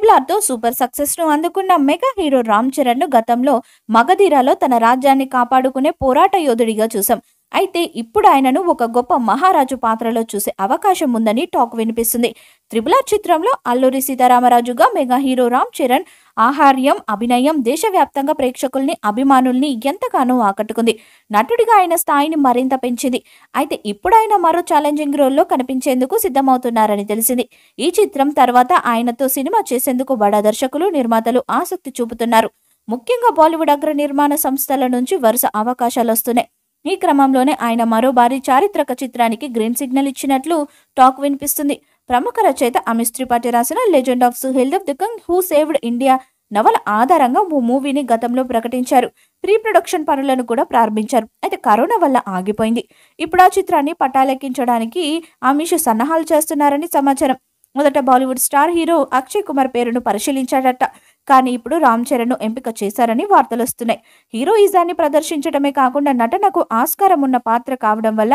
త్రిబులార్తో super సక్సెస్ను అందుకున్న mega hero Ram చరణ్ను గతంలో మగధీరాలో తన రాజ్యాన్ని కాపాడుకునే పోరాట యోధుడిగా చూసాం అయితే ఇప్పుడు ఆయనను ఒక గొప్ప మహారాజు పాత్రలో చూసే అవకాశం ఉందని టాక్ వినిపిస్తుంది త్రిబులర్ చిత్రంలో అల్లూరి సీతారామరాజుగా మెగా హీరో రామ్ చరణ్ ఆహార్యం అభినయం దేశవ్యాప్తంగా ప్రేక్షకుల్ని అభిమానుల్ని ఎంతగానో ఆకట్టుకుంది నటుడిగా ఆయన స్థాయిని మరింత పెంచింది అయితే ఇప్పుడు ఆయన మరో ఛాలెంజింగ్ రోల్లో కనిపించేందుకు సిద్ధమవుతున్నారని తెలిసింది ఈ చిత్రం తర్వాత ఆయనతో సినిమా చేసేందుకు బడా దర్శకులు నిర్మాతలు ఆసక్తి చూపుతున్నారు ముఖ్యంగా బాలీవుడ్ అగ్ర నిర్మాణ సంస్థల నుంచి వరుస అవకాశాలు వస్తున్నాయి ఈ క్రమంలోనే ఆయన మరో భారీ చారిత్రక చిత్రానికి గ్రీన్ సిగ్నల్ ఇచ్చినట్లు టాక్ వినిపిస్తుంది ప్రముఖ రచయిత అమిత్ త్రిపాఠి రాసిన legend of Suhel the king who saved India నవల ఆధారంగా ఓ మూవీని గతంలో ప్రకటించారు ప్రీ ప్రొడక్షన్ పనులను కూడా ప్రారంభించారు అయితే కరోనా వల్ల ఆగిపోయింది ఇప్పుడు ఆ చిత్రాన్ని పటాలెక్కించడానికి ఆమిష్ సన్నాహాలు చేస్తున్నారని సమాచారం మొదట బాలీవుడ్ స్టార్ హీరో అక్షయ్ కుమార్ పేరును పరిశీలించాడట కానీ ఇప్పుడు రామ్ చరణ్ను ఎంపిక చేశారని వార్తలు వస్తున్నాయి హీరోయిజాన్ని ప్రదర్శించడమే కాకుండా నటనకు ఆస్కారం ఉన్న పాత్ర కావడం వల్ల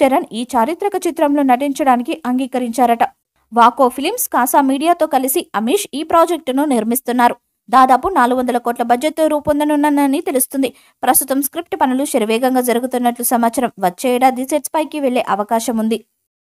చరణ్ ఈ చారిత్రక చిత్రంలో నటించడానికి అంగీకరించారట వాకో ఫిలిమ్స్ కాసా మీడియాతో కలిసి అమీష్ ఈ ప్రాజెక్టును నిర్మిస్తున్నారు దాదాపు నాలుగు వందల కోట్ల బడ్జెట్తో రూపొందనున్నానని తెలుస్తుంది ప్రస్తుతం స్క్రిప్ట్ పనులు శరవేగంగా జరుగుతున్నట్లు సమాచారం వచ్చే ఏడాది సెట్స్ పైకి వెళ్లే అవకాశం ఉంది